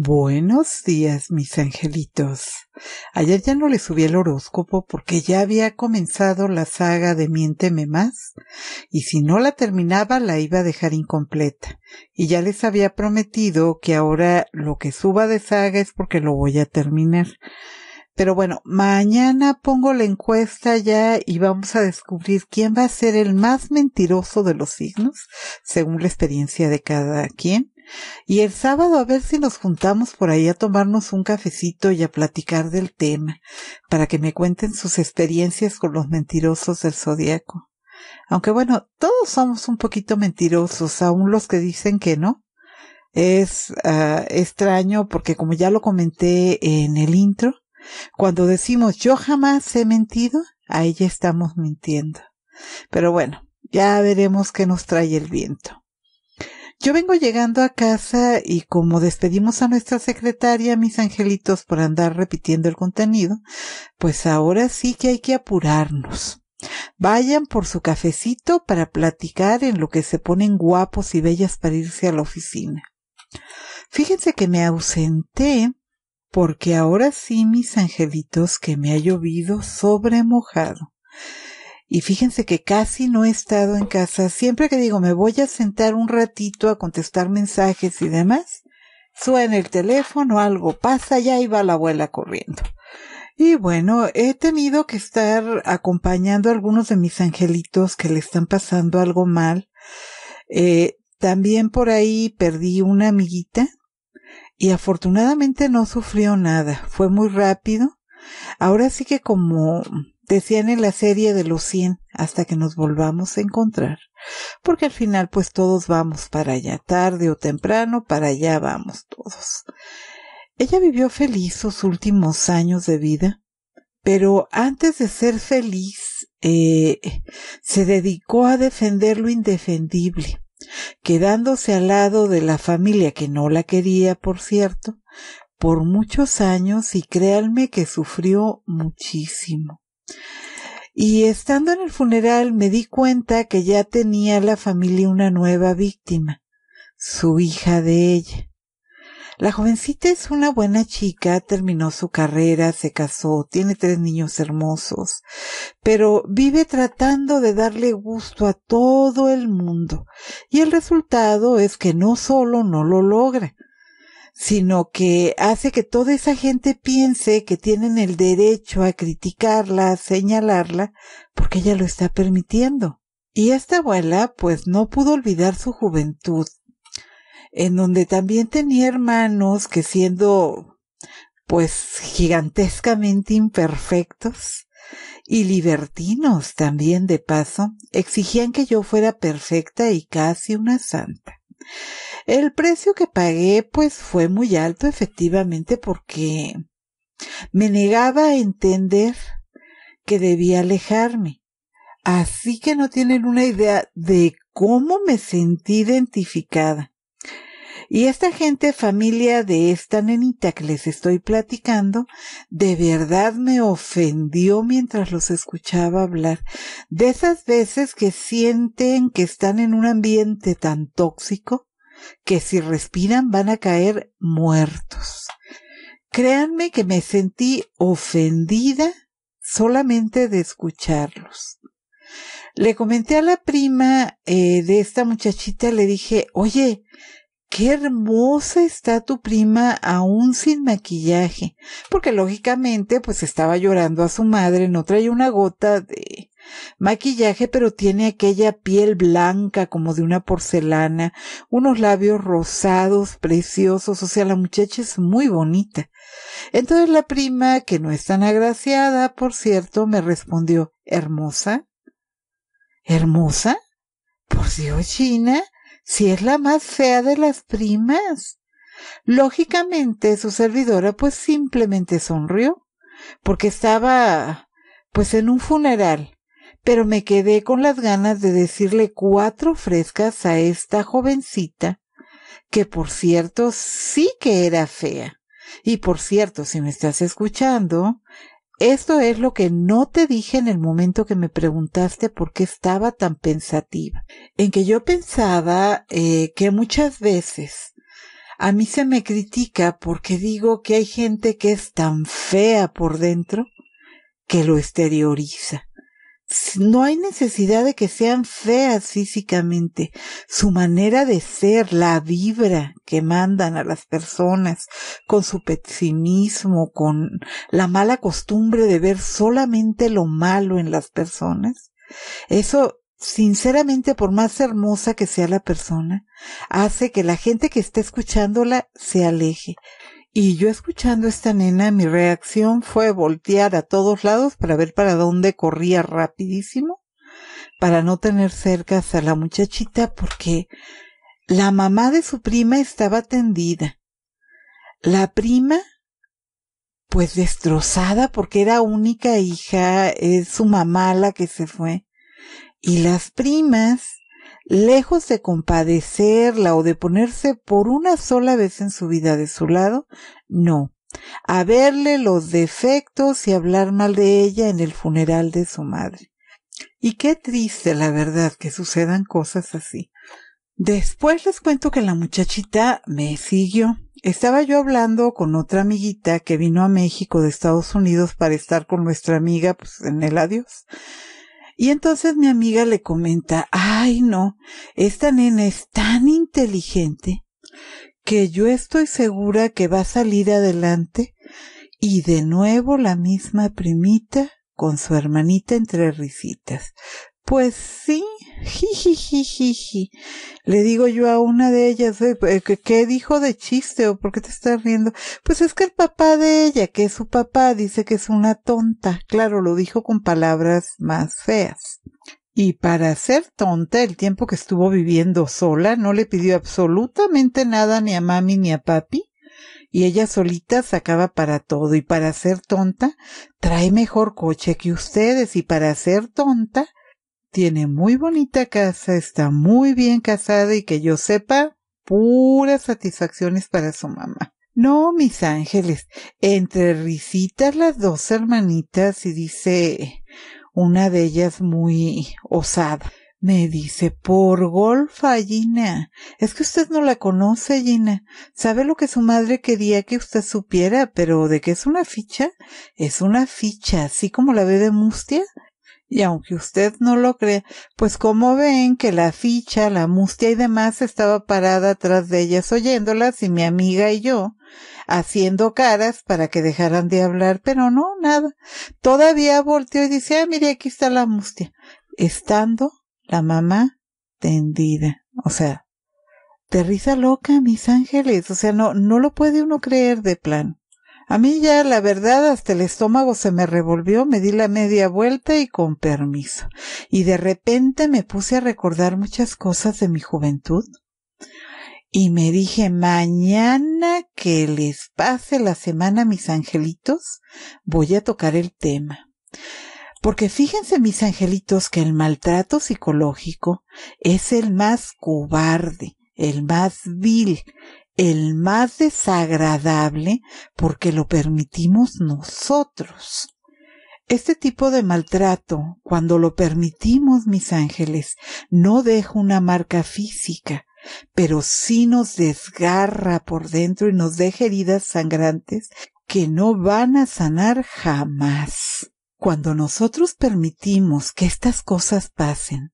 Buenos días, mis angelitos. Ayer ya no le subí el horóscopo porque ya había comenzado la saga de Miénteme más y si no la terminaba la iba a dejar incompleta. Y ya les había prometido que ahora lo que suba de saga es porque lo voy a terminar. Pero bueno, mañana pongo la encuesta ya y vamos a descubrir quién va a ser el más mentiroso de los signos, según la experiencia de cada quien. Y el sábado a ver si nos juntamos por ahí a tomarnos un cafecito y a platicar del tema, para que me cuenten sus experiencias con los mentirosos del zodiaco. Aunque bueno, todos somos un poquito mentirosos, aún los que dicen que no. Es ah, extraño porque como ya lo comenté en el intro, cuando decimos yo jamás he mentido, ahí ya estamos mintiendo. Pero bueno, ya veremos qué nos trae el viento. Yo vengo llegando a casa y como despedimos a nuestra secretaria, mis angelitos, por andar repitiendo el contenido, pues ahora sí que hay que apurarnos. Vayan por su cafecito para platicar en lo que se ponen guapos y bellas para irse a la oficina. Fíjense que me ausenté porque ahora sí, mis angelitos, que me ha llovido sobre mojado. Y fíjense que casi no he estado en casa. Siempre que digo me voy a sentar un ratito a contestar mensajes y demás, suena el teléfono, algo pasa y va la abuela corriendo. Y bueno, he tenido que estar acompañando a algunos de mis angelitos que le están pasando algo mal. Eh, también por ahí perdí una amiguita y afortunadamente no sufrió nada, fue muy rápido. Ahora sí que como decían en la serie de los 100 hasta que nos volvamos a encontrar, porque al final pues todos vamos para allá, tarde o temprano, para allá vamos todos. Ella vivió feliz sus últimos años de vida, pero antes de ser feliz eh, se dedicó a defender lo indefendible quedándose al lado de la familia que no la quería, por cierto, por muchos años y créanme que sufrió muchísimo. Y estando en el funeral me di cuenta que ya tenía la familia una nueva víctima, su hija de ella. La jovencita es una buena chica, terminó su carrera, se casó, tiene tres niños hermosos, pero vive tratando de darle gusto a todo el mundo. Y el resultado es que no solo no lo logra, sino que hace que toda esa gente piense que tienen el derecho a criticarla, a señalarla, porque ella lo está permitiendo. Y esta abuela pues no pudo olvidar su juventud en donde también tenía hermanos que siendo pues gigantescamente imperfectos y libertinos también de paso, exigían que yo fuera perfecta y casi una santa. El precio que pagué pues fue muy alto efectivamente porque me negaba a entender que debía alejarme. Así que no tienen una idea de cómo me sentí identificada. Y esta gente, familia de esta nenita que les estoy platicando, de verdad me ofendió mientras los escuchaba hablar. De esas veces que sienten que están en un ambiente tan tóxico que si respiran van a caer muertos. Créanme que me sentí ofendida solamente de escucharlos. Le comenté a la prima eh, de esta muchachita, le dije, oye, qué hermosa está tu prima aún sin maquillaje, porque lógicamente pues estaba llorando a su madre, no trae una gota de maquillaje, pero tiene aquella piel blanca como de una porcelana, unos labios rosados preciosos, o sea, la muchacha es muy bonita. Entonces la prima, que no es tan agraciada, por cierto, me respondió, ¿hermosa? ¿Hermosa? Por Dios, china si es la más fea de las primas. Lógicamente su servidora pues simplemente sonrió, porque estaba pues en un funeral, pero me quedé con las ganas de decirle cuatro frescas a esta jovencita, que por cierto sí que era fea. Y por cierto, si me estás escuchando, esto es lo que no te dije en el momento que me preguntaste por qué estaba tan pensativa, en que yo pensaba eh, que muchas veces a mí se me critica porque digo que hay gente que es tan fea por dentro que lo exterioriza no hay necesidad de que sean feas físicamente. Su manera de ser, la vibra que mandan a las personas, con su pesimismo, con la mala costumbre de ver solamente lo malo en las personas, eso sinceramente, por más hermosa que sea la persona, hace que la gente que está escuchándola se aleje. Y yo escuchando esta nena, mi reacción fue voltear a todos lados para ver para dónde corría rapidísimo, para no tener cerca a la muchachita, porque la mamá de su prima estaba tendida. La prima, pues destrozada porque era única hija, es su mamá la que se fue. Y las primas, lejos de compadecerla o de ponerse por una sola vez en su vida de su lado, no, a verle los defectos y hablar mal de ella en el funeral de su madre. Y qué triste, la verdad, que sucedan cosas así. Después les cuento que la muchachita me siguió. Estaba yo hablando con otra amiguita que vino a México de Estados Unidos para estar con nuestra amiga pues, en el adiós. Y entonces mi amiga le comenta, ay no, esta nena es tan inteligente que yo estoy segura que va a salir adelante. Y de nuevo la misma primita con su hermanita entre risitas. Pues sí, jiji. Le digo yo a una de ellas, eh, ¿qué dijo de chiste o por qué te estás riendo? Pues es que el papá de ella, que es su papá, dice que es una tonta. Claro, lo dijo con palabras más feas. Y para ser tonta, el tiempo que estuvo viviendo sola, no le pidió absolutamente nada ni a mami ni a papi y ella solita sacaba para todo y para ser tonta trae mejor coche que ustedes y para ser tonta tiene muy bonita casa, está muy bien casada y que yo sepa, puras satisfacciones para su mamá. No, mis ángeles, entre risitas las dos hermanitas y dice una de ellas muy osada. Me dice, por golfa, Gina. Es que usted no la conoce, Gina. Sabe lo que su madre quería que usted supiera, pero ¿de qué es una ficha? Es una ficha, así como la ve de mustia. Y aunque usted no lo cree, pues como ven que la ficha, la mustia y demás estaba parada atrás de ellas oyéndolas y mi amiga y yo haciendo caras para que dejaran de hablar, pero no, nada. Todavía volteó y dice, ah, mire, aquí está la mustia. Estando la mamá tendida. O sea, de risa loca, mis ángeles. O sea, no, no lo puede uno creer de plan. A mí ya, la verdad, hasta el estómago se me revolvió, me di la media vuelta y con permiso. Y de repente me puse a recordar muchas cosas de mi juventud. Y me dije, mañana que les pase la semana mis angelitos, voy a tocar el tema. Porque fíjense mis angelitos que el maltrato psicológico es el más cobarde, el más vil, el más desagradable porque lo permitimos nosotros. Este tipo de maltrato, cuando lo permitimos, mis ángeles, no deja una marca física, pero sí nos desgarra por dentro y nos deja heridas sangrantes que no van a sanar jamás. Cuando nosotros permitimos que estas cosas pasen,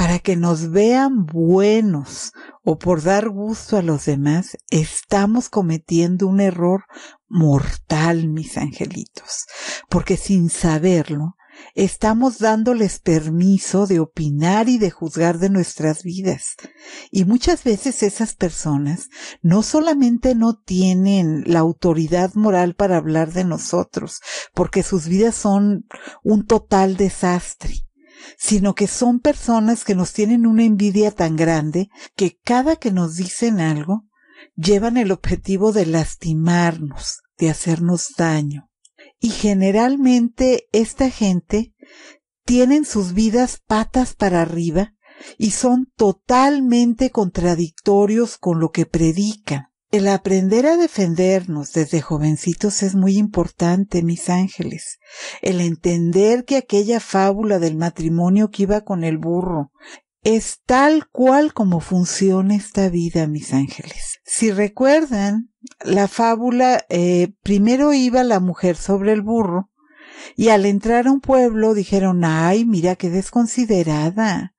para que nos vean buenos o por dar gusto a los demás, estamos cometiendo un error mortal, mis angelitos, porque sin saberlo, estamos dándoles permiso de opinar y de juzgar de nuestras vidas. Y muchas veces esas personas no solamente no tienen la autoridad moral para hablar de nosotros, porque sus vidas son un total desastre, sino que son personas que nos tienen una envidia tan grande que cada que nos dicen algo, llevan el objetivo de lastimarnos, de hacernos daño. Y generalmente esta gente tienen sus vidas patas para arriba y son totalmente contradictorios con lo que predican. El aprender a defendernos desde jovencitos es muy importante, mis ángeles. El entender que aquella fábula del matrimonio que iba con el burro es tal cual como funciona esta vida, mis ángeles. Si recuerdan, la fábula eh, primero iba la mujer sobre el burro y al entrar a un pueblo dijeron, ay, mira qué desconsiderada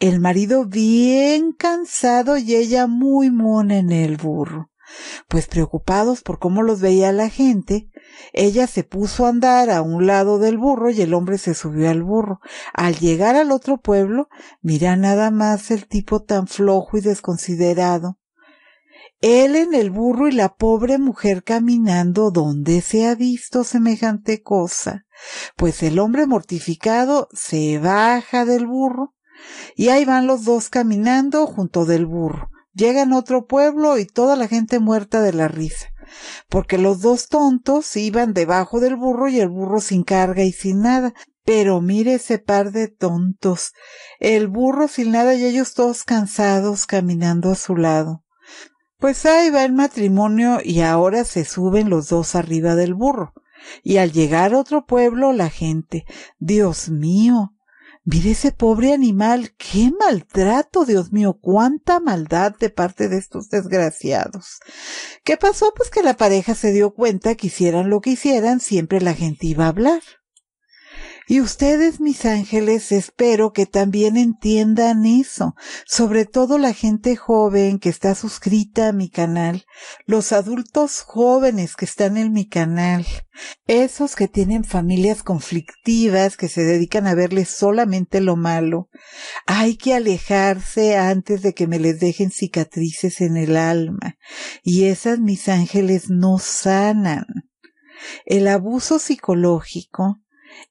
el marido bien cansado y ella muy mona en el burro. Pues preocupados por cómo los veía la gente, ella se puso a andar a un lado del burro y el hombre se subió al burro. Al llegar al otro pueblo, mira nada más el tipo tan flojo y desconsiderado. Él en el burro y la pobre mujer caminando donde se ha visto semejante cosa. Pues el hombre mortificado se baja del burro y ahí van los dos caminando junto del burro. Llegan a otro pueblo y toda la gente muerta de la risa, porque los dos tontos iban debajo del burro y el burro sin carga y sin nada. Pero mire ese par de tontos, el burro sin nada y ellos dos cansados caminando a su lado. Pues ahí va el matrimonio y ahora se suben los dos arriba del burro. Y al llegar a otro pueblo la gente, Dios mío, Mire ese pobre animal, qué maltrato, Dios mío, cuánta maldad de parte de estos desgraciados. ¿Qué pasó? Pues que la pareja se dio cuenta que hicieran lo que hicieran, siempre la gente iba a hablar. Y ustedes, mis ángeles, espero que también entiendan eso, sobre todo la gente joven que está suscrita a mi canal, los adultos jóvenes que están en mi canal, esos que tienen familias conflictivas que se dedican a verles solamente lo malo. Hay que alejarse antes de que me les dejen cicatrices en el alma. Y esas, mis ángeles, no sanan. El abuso psicológico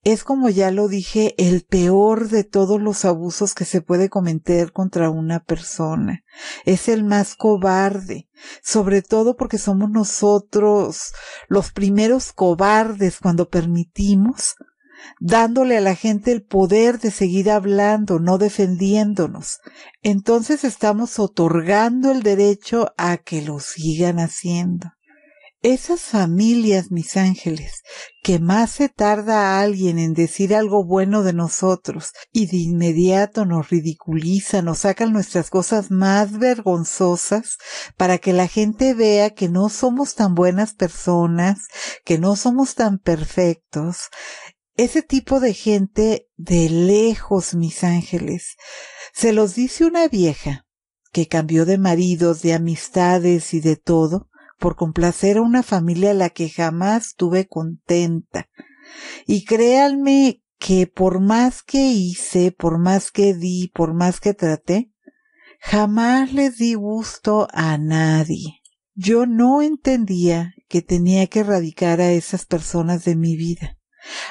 es como ya lo dije, el peor de todos los abusos que se puede cometer contra una persona. Es el más cobarde, sobre todo porque somos nosotros los primeros cobardes cuando permitimos dándole a la gente el poder de seguir hablando, no defendiéndonos. Entonces estamos otorgando el derecho a que lo sigan haciendo. Esas familias, mis ángeles, que más se tarda a alguien en decir algo bueno de nosotros y de inmediato nos ridiculizan, nos sacan nuestras cosas más vergonzosas para que la gente vea que no somos tan buenas personas, que no somos tan perfectos. Ese tipo de gente de lejos, mis ángeles. Se los dice una vieja que cambió de maridos, de amistades y de todo, por complacer a una familia a la que jamás tuve contenta. Y créanme que por más que hice, por más que di, por más que traté, jamás le di gusto a nadie. Yo no entendía que tenía que erradicar a esas personas de mi vida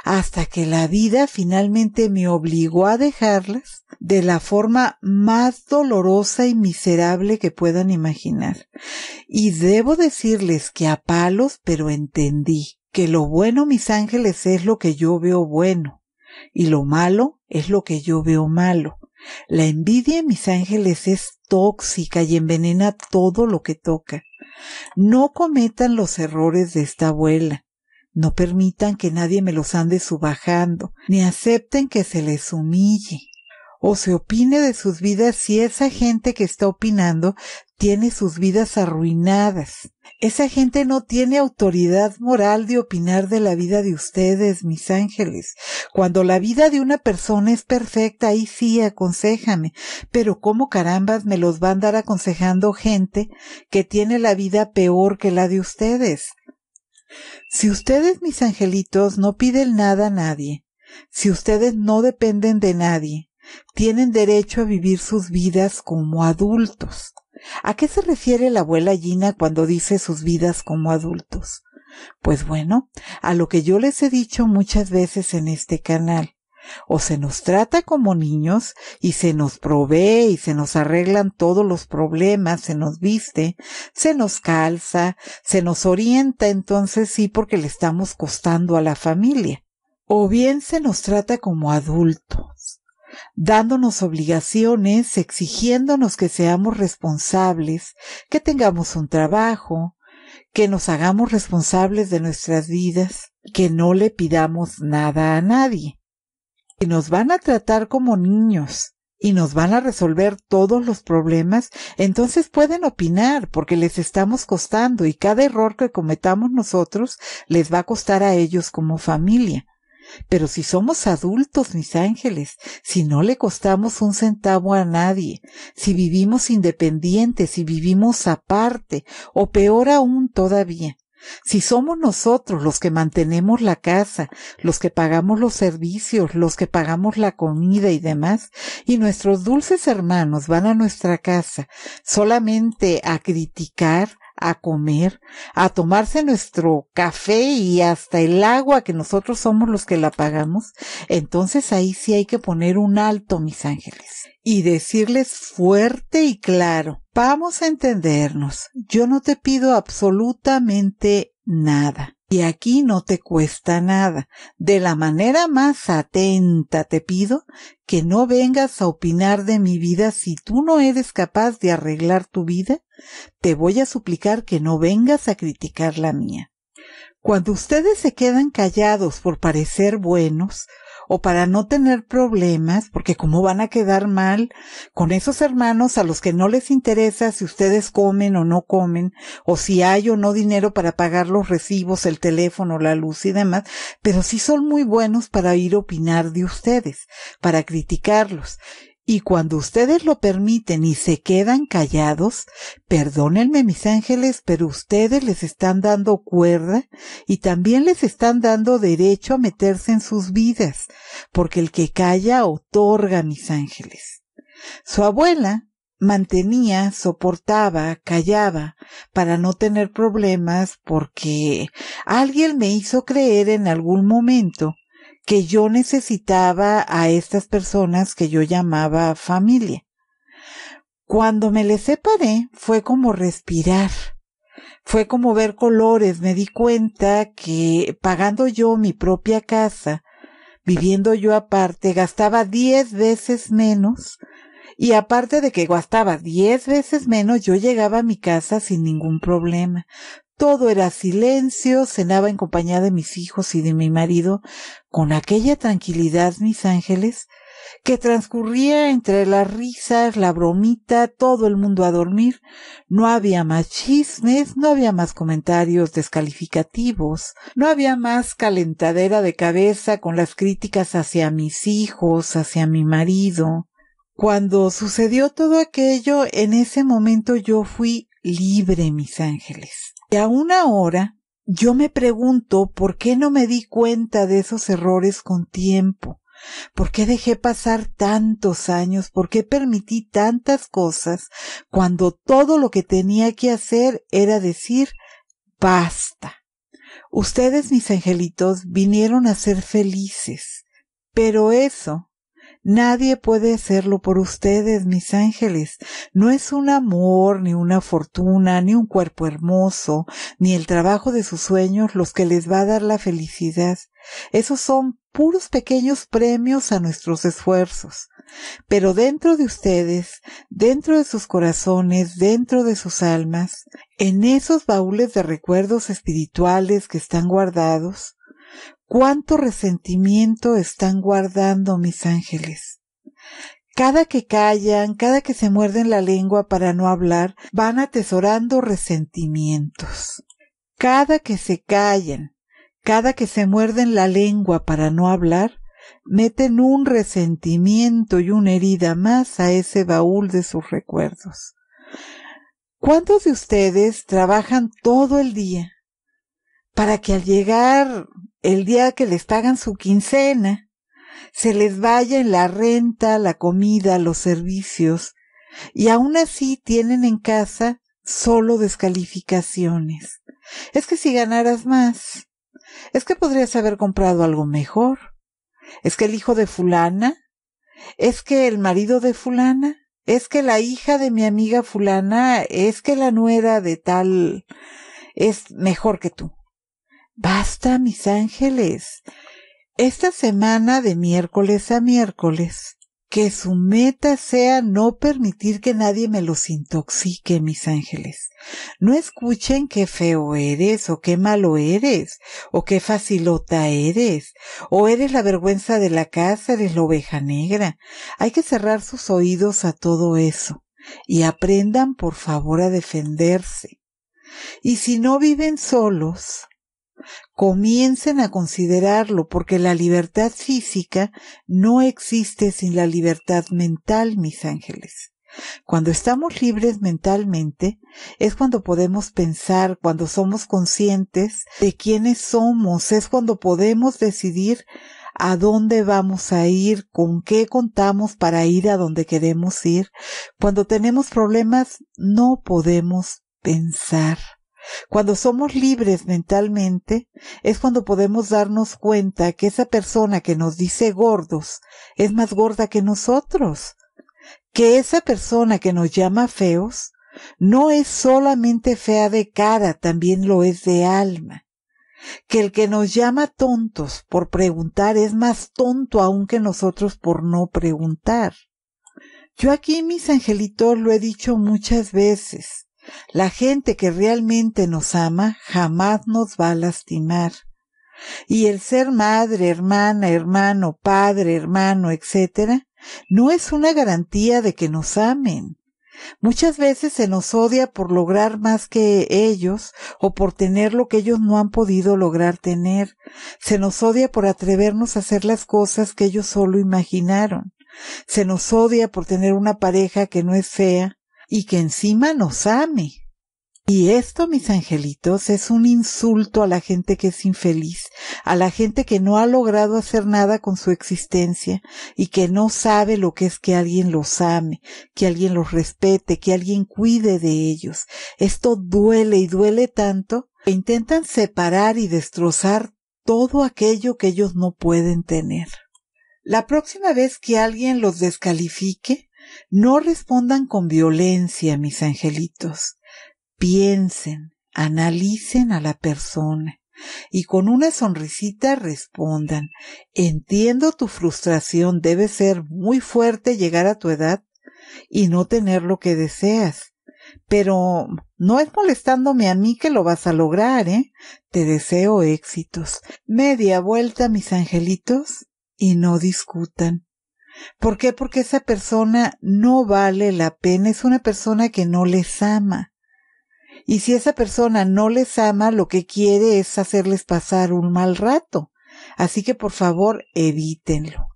hasta que la vida finalmente me obligó a dejarlas de la forma más dolorosa y miserable que puedan imaginar. Y debo decirles que a palos, pero entendí que lo bueno, mis ángeles, es lo que yo veo bueno, y lo malo es lo que yo veo malo. La envidia, mis ángeles, es tóxica y envenena todo lo que toca. No cometan los errores de esta abuela. No permitan que nadie me los ande subajando, ni acepten que se les humille. O se opine de sus vidas si esa gente que está opinando tiene sus vidas arruinadas. Esa gente no tiene autoridad moral de opinar de la vida de ustedes, mis ángeles. Cuando la vida de una persona es perfecta, ahí sí, aconsejame. Pero cómo carambas me los van a andar aconsejando gente que tiene la vida peor que la de ustedes. Si ustedes, mis angelitos, no piden nada a nadie, si ustedes no dependen de nadie, tienen derecho a vivir sus vidas como adultos. ¿A qué se refiere la abuela Gina cuando dice sus vidas como adultos? Pues bueno, a lo que yo les he dicho muchas veces en este canal. O se nos trata como niños y se nos provee y se nos arreglan todos los problemas, se nos viste, se nos calza, se nos orienta, entonces sí porque le estamos costando a la familia. O bien se nos trata como adultos, dándonos obligaciones, exigiéndonos que seamos responsables, que tengamos un trabajo, que nos hagamos responsables de nuestras vidas, que no le pidamos nada a nadie y nos van a tratar como niños y nos van a resolver todos los problemas, entonces pueden opinar porque les estamos costando y cada error que cometamos nosotros les va a costar a ellos como familia. Pero si somos adultos, mis ángeles, si no le costamos un centavo a nadie, si vivimos independientes, si vivimos aparte, o peor aún todavía, si somos nosotros los que mantenemos la casa, los que pagamos los servicios, los que pagamos la comida y demás, y nuestros dulces hermanos van a nuestra casa solamente a criticar, a comer, a tomarse nuestro café y hasta el agua que nosotros somos los que la pagamos, entonces ahí sí hay que poner un alto, mis ángeles, y decirles fuerte y claro, vamos a entendernos, yo no te pido absolutamente nada. Y aquí no te cuesta nada. De la manera más atenta te pido que no vengas a opinar de mi vida si tú no eres capaz de arreglar tu vida. Te voy a suplicar que no vengas a criticar la mía. Cuando ustedes se quedan callados por parecer buenos, o para no tener problemas, porque cómo van a quedar mal con esos hermanos a los que no les interesa si ustedes comen o no comen, o si hay o no dinero para pagar los recibos, el teléfono, la luz y demás, pero sí son muy buenos para ir a opinar de ustedes, para criticarlos. Y cuando ustedes lo permiten y se quedan callados, perdónenme mis ángeles, pero ustedes les están dando cuerda y también les están dando derecho a meterse en sus vidas, porque el que calla otorga mis ángeles. Su abuela mantenía, soportaba, callaba, para no tener problemas, porque alguien me hizo creer en algún momento que yo necesitaba a estas personas que yo llamaba familia. Cuando me les separé fue como respirar, fue como ver colores, me di cuenta que pagando yo mi propia casa, viviendo yo aparte, gastaba diez veces menos y aparte de que gastaba diez veces menos, yo llegaba a mi casa sin ningún problema. Todo era silencio, cenaba en compañía de mis hijos y de mi marido, con aquella tranquilidad, mis ángeles, que transcurría entre las risas, la bromita, todo el mundo a dormir. No había más chismes, no había más comentarios descalificativos, no había más calentadera de cabeza con las críticas hacia mis hijos, hacia mi marido. Cuando sucedió todo aquello, en ese momento yo fui libre, mis ángeles. Y aún ahora yo me pregunto por qué no me di cuenta de esos errores con tiempo, por qué dejé pasar tantos años, por qué permití tantas cosas cuando todo lo que tenía que hacer era decir basta. Ustedes, mis angelitos, vinieron a ser felices, pero eso Nadie puede hacerlo por ustedes, mis ángeles. No es un amor, ni una fortuna, ni un cuerpo hermoso, ni el trabajo de sus sueños los que les va a dar la felicidad. Esos son puros pequeños premios a nuestros esfuerzos. Pero dentro de ustedes, dentro de sus corazones, dentro de sus almas, en esos baúles de recuerdos espirituales que están guardados, cuánto resentimiento están guardando mis ángeles. Cada que callan, cada que se muerden la lengua para no hablar, van atesorando resentimientos. Cada que se callan, cada que se muerden la lengua para no hablar, meten un resentimiento y una herida más a ese baúl de sus recuerdos. ¿Cuántos de ustedes trabajan todo el día para que al llegar el día que les pagan su quincena, se les vaya en la renta, la comida, los servicios, y aún así tienen en casa solo descalificaciones. Es que si ganaras más, es que podrías haber comprado algo mejor, es que el hijo de fulana, es que el marido de fulana, es que la hija de mi amiga fulana, es que la nuera de tal es mejor que tú. Basta, mis ángeles. Esta semana de miércoles a miércoles, que su meta sea no permitir que nadie me los intoxique, mis ángeles. No escuchen qué feo eres, o qué malo eres, o qué facilota eres, o eres la vergüenza de la casa, eres la oveja negra. Hay que cerrar sus oídos a todo eso, y aprendan por favor a defenderse. Y si no viven solos, comiencen a considerarlo, porque la libertad física no existe sin la libertad mental, mis ángeles. Cuando estamos libres mentalmente es cuando podemos pensar, cuando somos conscientes de quiénes somos, es cuando podemos decidir a dónde vamos a ir, con qué contamos para ir a donde queremos ir. Cuando tenemos problemas no podemos pensar. Cuando somos libres mentalmente es cuando podemos darnos cuenta que esa persona que nos dice gordos es más gorda que nosotros, que esa persona que nos llama feos no es solamente fea de cara, también lo es de alma que el que nos llama tontos por preguntar es más tonto aún que nosotros por no preguntar. Yo aquí, mis angelitos, lo he dicho muchas veces. La gente que realmente nos ama jamás nos va a lastimar. Y el ser madre, hermana, hermano, padre, hermano, etc., no es una garantía de que nos amen. Muchas veces se nos odia por lograr más que ellos o por tener lo que ellos no han podido lograr tener. Se nos odia por atrevernos a hacer las cosas que ellos solo imaginaron. Se nos odia por tener una pareja que no es fea, y que encima nos ame. Y esto, mis angelitos, es un insulto a la gente que es infeliz, a la gente que no ha logrado hacer nada con su existencia y que no sabe lo que es que alguien los ame, que alguien los respete, que alguien cuide de ellos. Esto duele y duele tanto que intentan separar y destrozar todo aquello que ellos no pueden tener. La próxima vez que alguien los descalifique, no respondan con violencia, mis angelitos. Piensen, analicen a la persona y con una sonrisita respondan, entiendo tu frustración, debe ser muy fuerte llegar a tu edad y no tener lo que deseas. Pero no es molestándome a mí que lo vas a lograr, ¿eh? Te deseo éxitos. Media vuelta, mis angelitos, y no discutan. ¿Por qué? Porque esa persona no vale la pena, es una persona que no les ama. Y si esa persona no les ama, lo que quiere es hacerles pasar un mal rato. Así que por favor, evítenlo.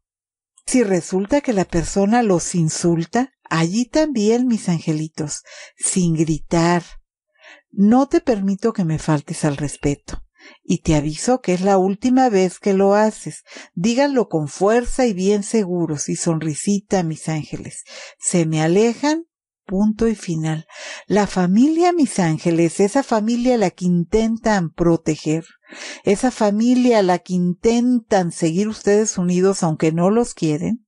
Si resulta que la persona los insulta, allí también, mis angelitos, sin gritar. No te permito que me faltes al respeto y te aviso que es la última vez que lo haces. Díganlo con fuerza y bien seguros y sonrisita, mis ángeles. Se me alejan punto y final. La familia, mis ángeles, esa familia a la que intentan proteger, esa familia a la que intentan seguir ustedes unidos aunque no los quieren,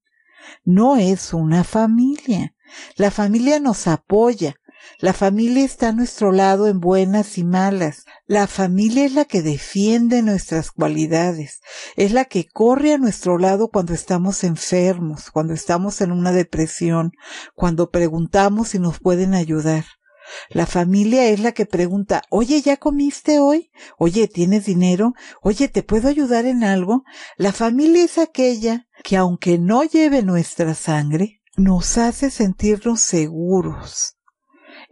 no es una familia. La familia nos apoya, la familia está a nuestro lado en buenas y malas. La familia es la que defiende nuestras cualidades, es la que corre a nuestro lado cuando estamos enfermos, cuando estamos en una depresión, cuando preguntamos si nos pueden ayudar. La familia es la que pregunta, oye, ¿ya comiste hoy? Oye, ¿tienes dinero? Oye, ¿te puedo ayudar en algo? La familia es aquella que aunque no lleve nuestra sangre, nos hace sentirnos seguros,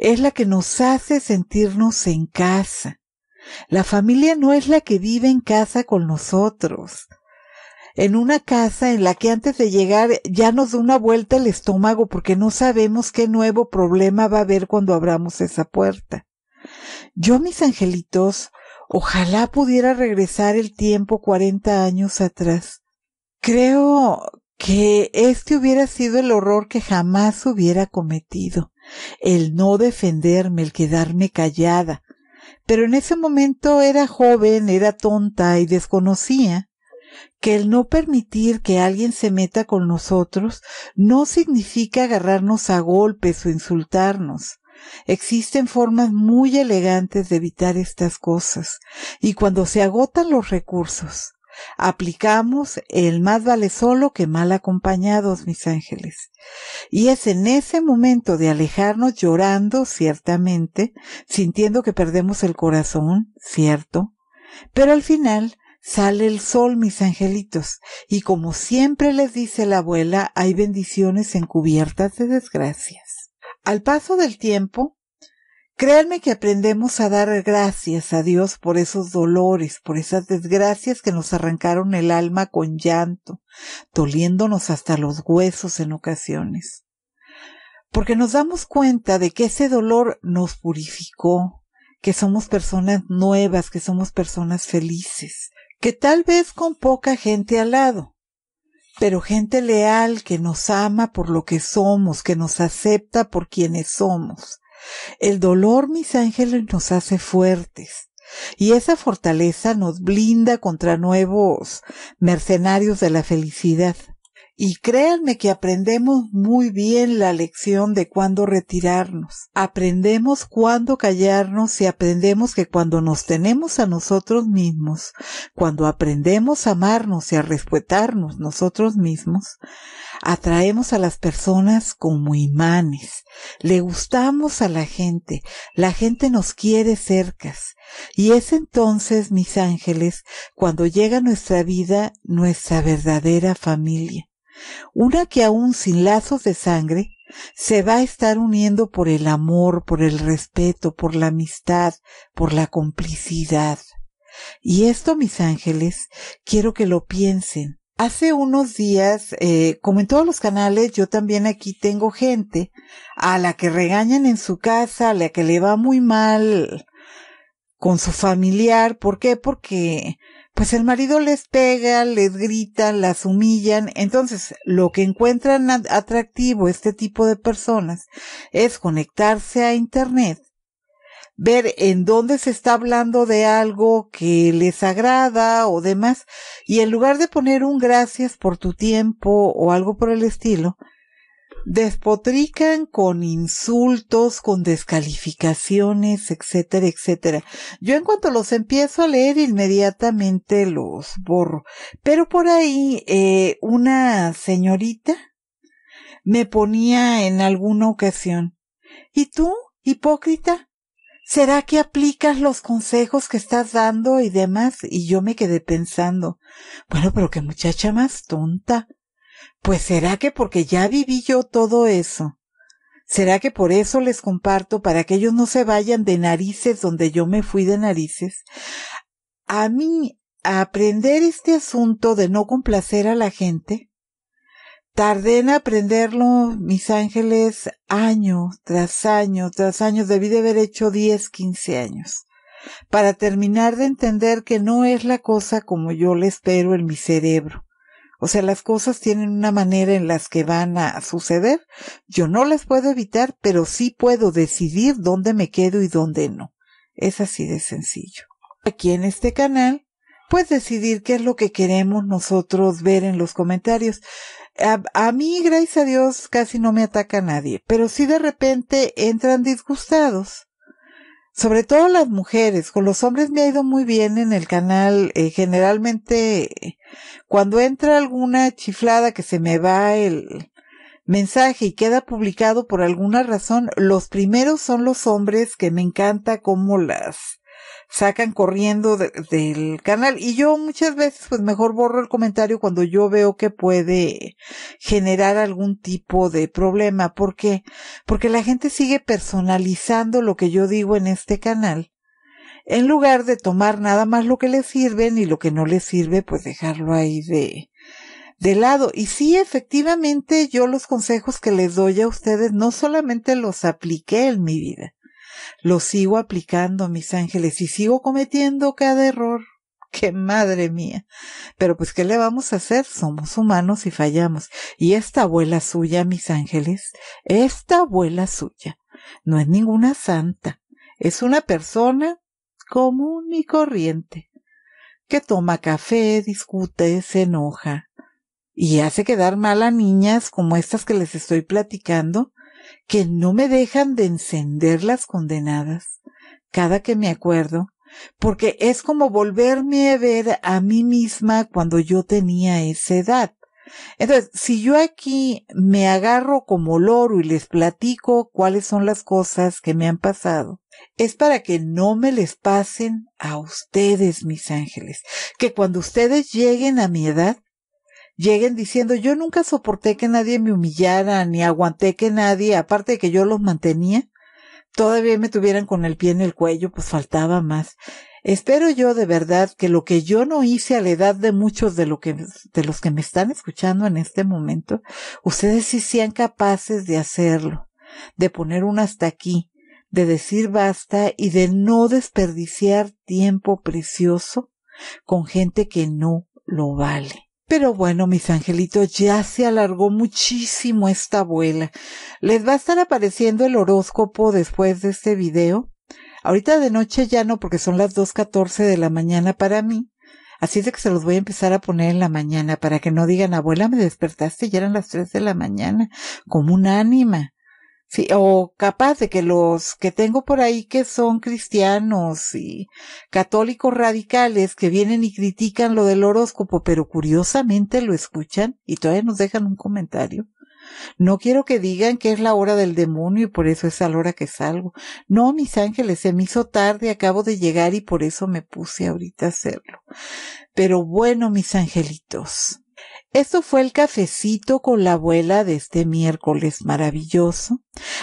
es la que nos hace sentirnos en casa. La familia no es la que vive en casa con nosotros. En una casa en la que antes de llegar ya nos da una vuelta el estómago porque no sabemos qué nuevo problema va a haber cuando abramos esa puerta. Yo, mis angelitos, ojalá pudiera regresar el tiempo 40 años atrás. Creo que este hubiera sido el horror que jamás hubiera cometido el no defenderme, el quedarme callada. Pero en ese momento era joven, era tonta y desconocía que el no permitir que alguien se meta con nosotros no significa agarrarnos a golpes o insultarnos. Existen formas muy elegantes de evitar estas cosas, y cuando se agotan los recursos, aplicamos el más vale solo que mal acompañados, mis ángeles. Y es en ese momento de alejarnos llorando, ciertamente, sintiendo que perdemos el corazón, cierto, pero al final sale el sol, mis angelitos, y como siempre les dice la abuela, hay bendiciones encubiertas de desgracias. Al paso del tiempo, Créanme que aprendemos a dar gracias a Dios por esos dolores, por esas desgracias que nos arrancaron el alma con llanto, doliéndonos hasta los huesos en ocasiones. Porque nos damos cuenta de que ese dolor nos purificó, que somos personas nuevas, que somos personas felices, que tal vez con poca gente al lado, pero gente leal que nos ama por lo que somos, que nos acepta por quienes somos el dolor, mis ángeles, nos hace fuertes. Y esa fortaleza nos blinda contra nuevos mercenarios de la felicidad. Y créanme que aprendemos muy bien la lección de cuándo retirarnos. Aprendemos cuándo callarnos y aprendemos que cuando nos tenemos a nosotros mismos, cuando aprendemos a amarnos y a respetarnos nosotros mismos, Atraemos a las personas como imanes. Le gustamos a la gente. La gente nos quiere cercas. Y es entonces, mis ángeles, cuando llega nuestra vida nuestra verdadera familia. Una que aún sin lazos de sangre se va a estar uniendo por el amor, por el respeto, por la amistad, por la complicidad. Y esto, mis ángeles, quiero que lo piensen, Hace unos días, eh, como en todos los canales, yo también aquí tengo gente a la que regañan en su casa, a la que le va muy mal con su familiar. ¿Por qué? Porque pues el marido les pega, les grita, las humillan. Entonces, lo que encuentran atractivo este tipo de personas es conectarse a Internet ver en dónde se está hablando de algo que les agrada o demás, y en lugar de poner un gracias por tu tiempo o algo por el estilo, despotrican con insultos, con descalificaciones, etcétera, etcétera. Yo en cuanto los empiezo a leer, inmediatamente los borro. Pero por ahí, eh, una señorita me ponía en alguna ocasión, ¿y tú, hipócrita? ¿Será que aplicas los consejos que estás dando y demás? Y yo me quedé pensando, bueno, pero qué muchacha más tonta. Pues será que porque ya viví yo todo eso. ¿Será que por eso les comparto para que ellos no se vayan de narices donde yo me fui de narices? A mí, a aprender este asunto de no complacer a la gente, Tardé en aprenderlo, mis ángeles, año tras año tras año. Debí de haber hecho 10, 15 años para terminar de entender que no es la cosa como yo le espero en mi cerebro. O sea, las cosas tienen una manera en las que van a suceder. Yo no las puedo evitar, pero sí puedo decidir dónde me quedo y dónde no. Es así de sencillo. Aquí en este canal, puedes decidir qué es lo que queremos nosotros ver en los comentarios. A, mí, gracias a Dios, casi no me ataca nadie, pero sí de repente entran disgustados. Sobre todo las mujeres, con los hombres me ha ido muy bien en el canal. Eh, generalmente, cuando entra alguna chiflada que se me va el mensaje y queda publicado por alguna razón, los primeros son los hombres que me encanta como las sacan corriendo del canal. Y yo muchas veces pues mejor borro el comentario cuando yo veo que puede generar algún tipo de problema. ¿Por qué? Porque la gente sigue personalizando lo que yo digo en este canal. En lugar de tomar nada más lo que les sirve y lo que no les sirve, pues dejarlo ahí de, de lado. Y sí, efectivamente, yo los consejos que les doy a ustedes no solamente los apliqué en mi vida, lo sigo aplicando, mis ángeles, y sigo cometiendo cada error. ¡Qué madre mía! Pero pues, ¿qué le vamos a hacer? Somos humanos y fallamos. Y esta abuela suya, mis ángeles, esta abuela suya, no es ninguna santa, es una persona común y corriente, que toma café, discute, se enoja, y hace quedar mal a niñas como estas que les estoy platicando, que no me dejan de encender las condenadas cada que me acuerdo, porque es como volverme a ver a mí misma cuando yo tenía esa edad. Entonces, si yo aquí me agarro como loro y les platico cuáles son las cosas que me han pasado, es para que no me les pasen a ustedes, mis ángeles, que cuando ustedes lleguen a mi edad, lleguen diciendo, yo nunca soporté que nadie me humillara, ni aguanté que nadie, aparte de que yo los mantenía, todavía me tuvieran con el pie en el cuello, pues faltaba más. Espero yo de verdad que lo que yo no hice a la edad de muchos de, lo que, de los que me están escuchando en este momento, ustedes sí sean capaces de hacerlo, de poner un hasta aquí, de decir basta y de no desperdiciar tiempo precioso con gente que no lo vale. Pero bueno, mis angelitos, ya se alargó muchísimo esta abuela. Les va a estar apareciendo el horóscopo después de este video. Ahorita de noche ya no, porque son las 2.14 de la mañana para mí. Así es de que se los voy a empezar a poner en la mañana para que no digan, abuela, me despertaste, ya eran las 3 de la mañana, como un ánima. Sí, o capaz de que los que tengo por ahí que son cristianos y católicos radicales que vienen y critican lo del horóscopo, pero curiosamente lo escuchan y todavía nos dejan un comentario. No quiero que digan que es la hora del demonio y por eso es a la hora que salgo. No, mis ángeles, se me hizo tarde, acabo de llegar y por eso me puse ahorita a hacerlo. Pero bueno, mis angelitos, esto fue el cafecito con la abuela de este miércoles maravilloso.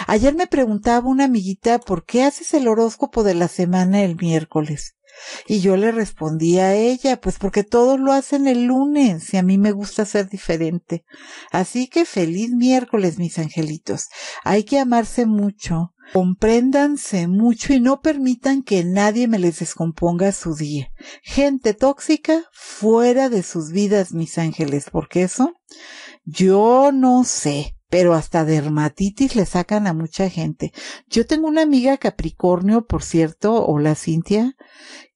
Ayer me preguntaba una amiguita por qué haces el horóscopo de la semana el miércoles. Y yo le respondí a ella, pues porque todos lo hacen el lunes y a mí me gusta ser diferente. Así que feliz miércoles, mis angelitos. Hay que amarse mucho, compréndanse mucho y no permitan que nadie me les descomponga su día. Gente tóxica fuera de sus vidas, mis ángeles, porque eso yo no sé pero hasta dermatitis le sacan a mucha gente. Yo tengo una amiga Capricornio, por cierto, Hola, la Cintia,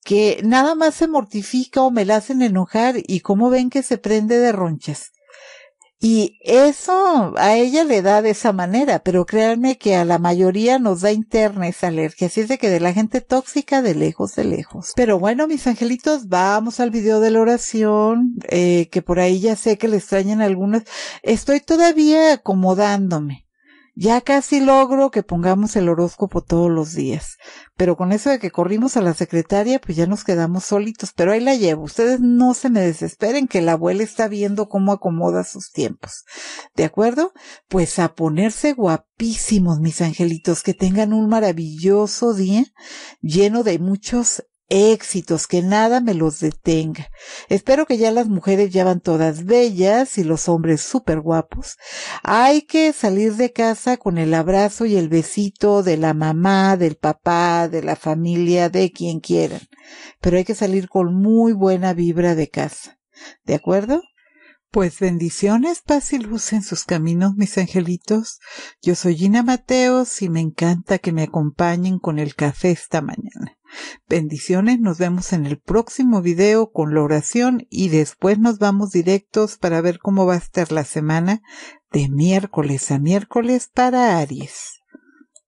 que nada más se mortifica o me la hacen enojar y cómo ven que se prende de ronchas. Y eso a ella le da de esa manera, pero créanme que a la mayoría nos da interna esa alergia, así es de que de la gente tóxica de lejos, de lejos. Pero bueno, mis angelitos, vamos al video de la oración, eh, que por ahí ya sé que le extrañan algunos. Estoy todavía acomodándome ya casi logro que pongamos el horóscopo todos los días. Pero con eso de que corrimos a la secretaria, pues ya nos quedamos solitos. Pero ahí la llevo. Ustedes no se me desesperen que la abuela está viendo cómo acomoda sus tiempos. ¿De acuerdo? Pues a ponerse guapísimos, mis angelitos. Que tengan un maravilloso día lleno de muchos éxitos, que nada me los detenga. Espero que ya las mujeres ya van todas bellas y los hombres súper guapos. Hay que salir de casa con el abrazo y el besito de la mamá, del papá, de la familia, de quien quieran. Pero hay que salir con muy buena vibra de casa. ¿De acuerdo? Pues bendiciones, paz y luz en sus caminos, mis angelitos. Yo soy Gina Mateos y me encanta que me acompañen con el café esta mañana. Bendiciones, nos vemos en el próximo video con la oración y después nos vamos directos para ver cómo va a estar la semana de miércoles a miércoles para Aries.